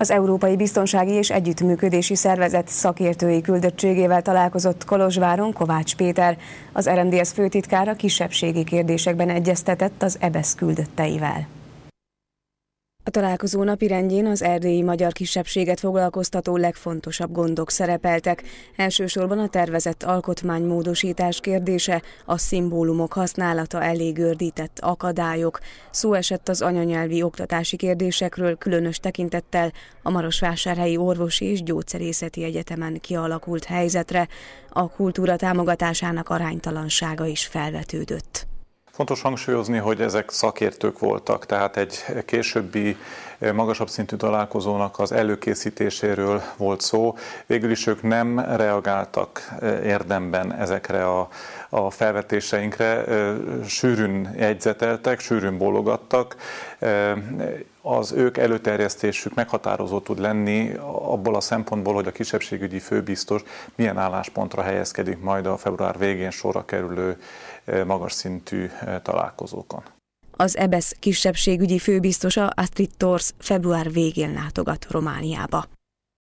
Az Európai Biztonsági és Együttműködési Szervezet szakértői küldöttségével találkozott Kolozsváron Kovács Péter. Az RMDS főtitkára kisebbségi kérdésekben egyeztetett az EBSZ küldötteivel. A találkozó rendjén az erdélyi magyar kisebbséget foglalkoztató legfontosabb gondok szerepeltek, elsősorban a tervezett alkotmánymódosítás kérdése, a szimbólumok használata elég gördített akadályok. Szó esett az anyanyelvi oktatási kérdésekről különös tekintettel a Marosvásárhelyi Orvosi és Gyógyszerészeti Egyetemen kialakult helyzetre, a kultúra támogatásának aránytalansága is felvetődött. Fontos hangsúlyozni, hogy ezek szakértők voltak, tehát egy későbbi eh, magasabb szintű találkozónak az előkészítéséről volt szó. Végül is ők nem reagáltak eh, érdemben ezekre a, a felvetéseinkre, eh, sűrűn jegyzeteltek, sűrűn bólogattak, az ők előterjesztésük meghatározó tud lenni abból a szempontból, hogy a kisebbségügyi főbiztos milyen álláspontra helyezkedik majd a február végén sorra kerülő e, magas szintű e, találkozókon. Az EBESZ kisebbségügyi főbiztosa Astrid tors február végén látogat Romániába.